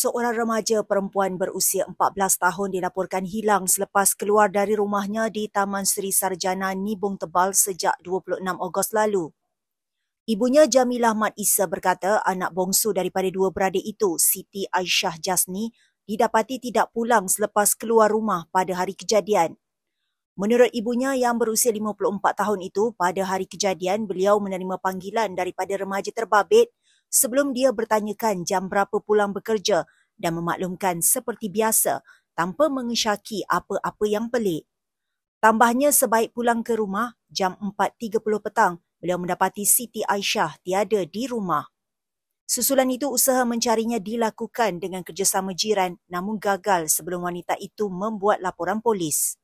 seorang remaja perempuan berusia 14 tahun dilaporkan hilang selepas keluar dari rumahnya di Taman Seri Sarjana Nibung Tebal sejak 26 Ogos lalu. Ibunya Jamilah Mat Isa berkata anak bongsu daripada dua beradik itu, Siti Aisyah Jasni, didapati tidak pulang selepas keluar rumah pada hari kejadian. Menurut ibunya yang berusia 54 tahun itu, pada hari kejadian beliau menerima panggilan daripada remaja terbabit sebelum dia bertanyakan jam berapa pulang bekerja dan memaklumkan seperti biasa tanpa mengesyaki apa-apa yang pelik. Tambahnya sebaik pulang ke rumah jam 4.30 petang, beliau mendapati Siti Aisyah tiada di rumah. Susulan itu usaha mencarinya dilakukan dengan kerjasama jiran namun gagal sebelum wanita itu membuat laporan polis.